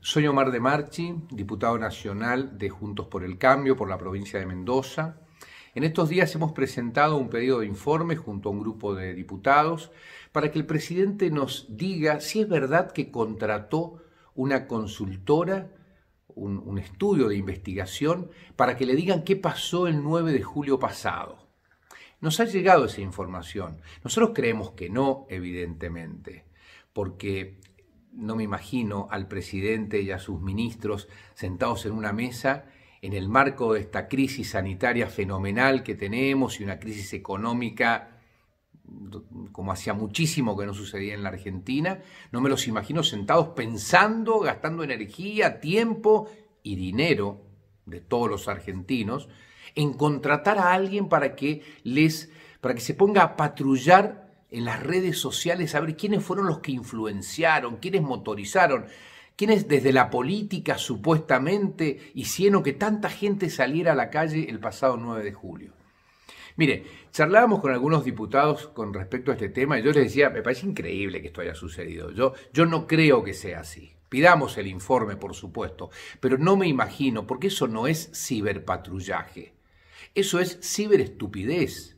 Soy Omar de Marchi, diputado nacional de Juntos por el Cambio por la provincia de Mendoza. En estos días hemos presentado un pedido de informe junto a un grupo de diputados para que el presidente nos diga si es verdad que contrató una consultora, un, estudio de investigación, para que le digan qué pasó el 9 de julio pasado. Nos ha llegado esa información. Nosotros creemos que no, evidentemente, porque no me imagino al presidente y a sus ministros sentados en una mesa en el marco de esta crisis sanitaria fenomenal que tenemos y una crisis económica como hacía muchísimo que no sucedía en la Argentina, no me los imagino sentados pensando, gastando energía, tiempo y dinero de todos los argentinos en contratar a alguien para que les para que se ponga a patrullar en las redes sociales, a ver quiénes fueron los que influenciaron, quiénes motorizaron, quiénes desde la política supuestamente hicieron que tanta gente saliera a la calle el pasado 9 de julio. Mire, charlábamos con algunos diputados con respecto a este tema y yo les decía, me parece increíble que esto haya sucedido. Yo, yo no creo que sea así. Pidamos el informe, por supuesto, pero no me imagino, porque eso no es ciberpatrullaje. Eso es ciberestupidez.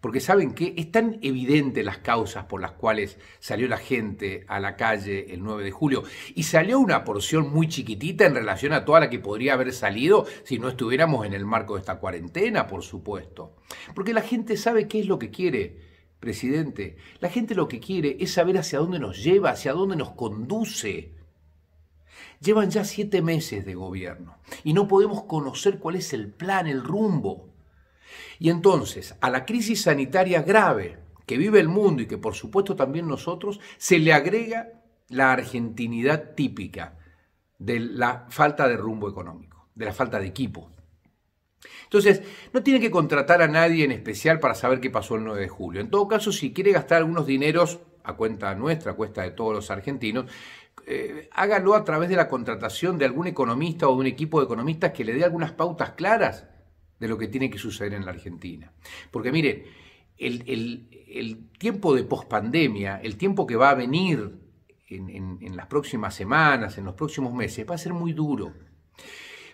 Porque saben que es tan evidente las causas por las cuales salió la gente a la calle el 9 de julio y salió una porción muy chiquitita en relación a toda la que podría haber salido si no estuviéramos en el marco de esta cuarentena, por supuesto. Porque la gente sabe qué es lo que quiere. Presidente, la gente lo que quiere es saber hacia dónde nos lleva, hacia dónde nos conduce. Llevan ya siete meses de gobierno y no podemos conocer cuál es el plan, el rumbo. Y entonces, a la crisis sanitaria grave que vive el mundo y que por supuesto también nosotros, se le agrega la argentinidad típica de la falta de rumbo económico, de la falta de equipo. Entonces, no tiene que contratar a nadie en especial para saber qué pasó el 9 de julio. En todo caso, si quiere gastar algunos dineros a cuenta nuestra, a cuesta de todos los argentinos, eh, hágalo a través de la contratación de algún economista o de un equipo de economistas que le dé algunas pautas claras de lo que tiene que suceder en la Argentina. Porque mire, el, tiempo de pospandemia, el tiempo que va a venir en las próximas semanas, en los próximos meses, va a ser muy duro.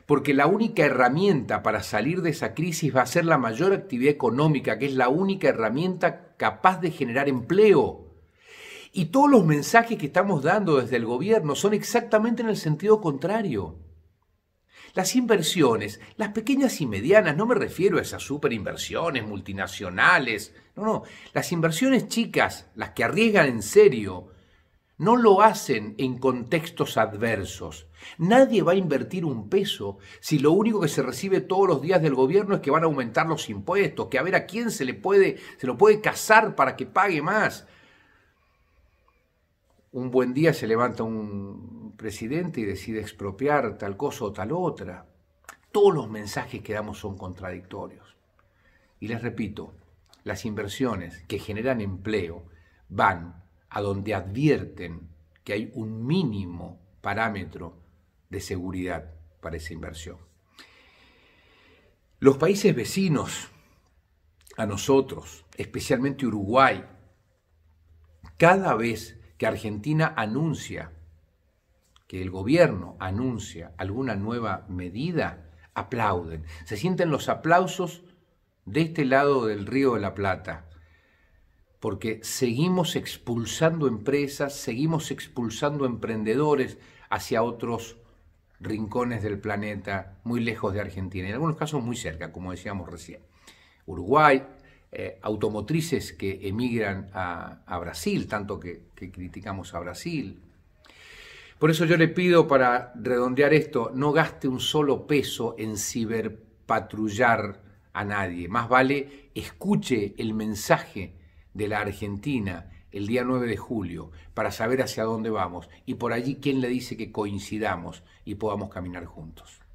Porque la única herramienta para salir de esa crisis va a ser la mayor actividad económica, que es la única herramienta capaz de generar empleo. Y todos los mensajes que estamos dando desde el gobierno son exactamente en el sentido contrario. Las inversiones, las pequeñas y medianas, no me refiero a esas superinversiones multinacionales, no, no, las inversiones chicas, las que arriesgan en serio, no lo hacen en contextos adversos. Nadie va a invertir un peso si lo único que se recibe todos los días del gobierno es que van a aumentar los impuestos, que a ver a quién se le puede, se lo puede cazar para que pague más un buen día se levanta un presidente y decide expropiar tal cosa o tal otra. Todos los mensajes que damos son contradictorios. Y les repito, las inversiones que generan empleo van a donde advierten que hay un mínimo parámetro de seguridad para esa inversión. Los países vecinos a nosotros, especialmente Uruguay, cada vez que Argentina anuncia, que el gobierno anuncia alguna nueva medida, aplauden. Se sienten los aplausos de este lado del río de la Plata, porque seguimos expulsando empresas, seguimos expulsando emprendedores hacia otros rincones del planeta, muy lejos de Argentina, en algunos casos muy cerca, como decíamos recién. Uruguay, eh, automotrices que emigran a, Brasil, tanto que, que, criticamos a Brasil. Por eso yo le pido, para redondear esto, no gaste un solo peso en ciberpatrullar a nadie. Más vale escuche el mensaje de la Argentina el día 9 de julio para saber hacia dónde vamos y por allí quién le dice que coincidamos y podamos caminar juntos.